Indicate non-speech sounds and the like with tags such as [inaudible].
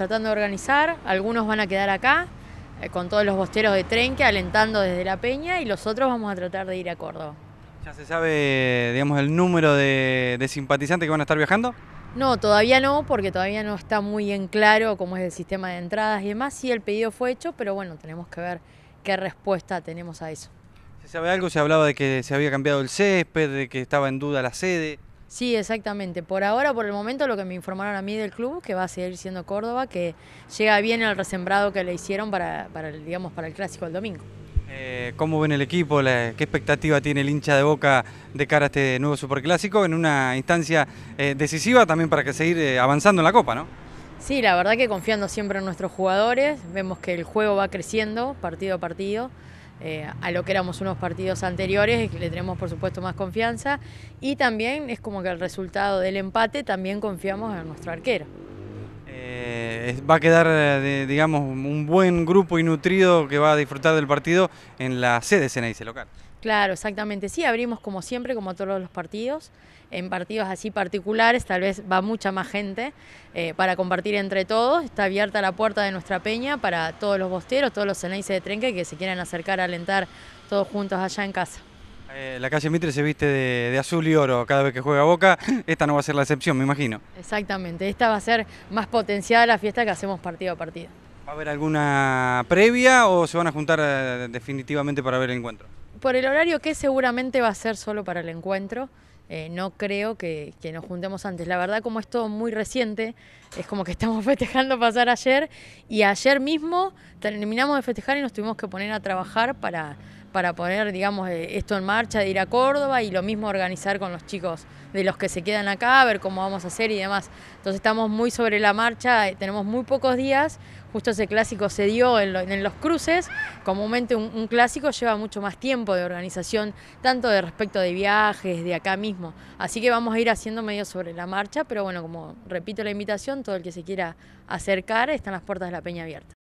tratando de organizar, algunos van a quedar acá eh, con todos los bosteros de que alentando desde La Peña y los otros vamos a tratar de ir a Córdoba. ¿Ya se sabe, digamos, el número de, de simpatizantes que van a estar viajando? No, todavía no, porque todavía no está muy en claro cómo es el sistema de entradas y demás. Sí, el pedido fue hecho, pero bueno, tenemos que ver qué respuesta tenemos a eso. ¿Se sabe algo? Se hablaba de que se había cambiado el césped, de que estaba en duda la sede. Sí, exactamente. Por ahora, por el momento, lo que me informaron a mí del club, que va a seguir siendo Córdoba, que llega bien al resembrado que le hicieron para, el, digamos, para el clásico el domingo. Eh, ¿Cómo ven el equipo? ¿Qué expectativa tiene el hincha de Boca de cara a este nuevo superclásico en una instancia eh, decisiva también para que seguir eh, avanzando en la Copa, no? Sí, la verdad que confiando siempre en nuestros jugadores, vemos que el juego va creciendo partido a partido. Eh, a lo que éramos unos partidos anteriores, le tenemos por supuesto más confianza y también es como que el resultado del empate también confiamos en nuestro arquero. Eh, va a quedar, eh, digamos, un buen grupo y nutrido que va a disfrutar del partido en la sede CNIC local. Claro, exactamente. Sí, abrimos como siempre, como todos los partidos. En partidos así particulares tal vez va mucha más gente eh, para compartir entre todos. Está abierta la puerta de nuestra peña para todos los bosteros, todos los CNIC de Trenque que se quieran acercar a alentar todos juntos allá en casa. Eh, la calle Mitre se viste de, azul y oro cada vez que juega Boca. Esta no va a ser la excepción, me imagino. Exactamente. Esta va a ser más potenciada la fiesta que hacemos partido a partido. ¿Va a haber alguna previa o se van a juntar eh, definitivamente para ver el encuentro? Por el horario que seguramente va a ser solo para el encuentro. Eh, no creo que, que, nos juntemos antes. La verdad, como es todo muy reciente, es como que [laughs] estamos festejando pasar ayer y ayer mismo terminamos de festejar y nos tuvimos que poner a trabajar para para poner, digamos, eh, esto en marcha, de ir a Córdoba y lo mismo organizar con los chicos de los que se quedan acá, ver cómo vamos a hacer y demás. Entonces estamos muy sobre la marcha, eh, tenemos muy pocos días, justo ese clásico se dio en, los cruces, comúnmente un, clásico lleva mucho más tiempo de organización, tanto de respecto de viajes, de acá mismo. Así que vamos a ir haciendo medio sobre la marcha, pero bueno, como repito la invitación, todo el que se quiera acercar, están las puertas de la peña abiertas.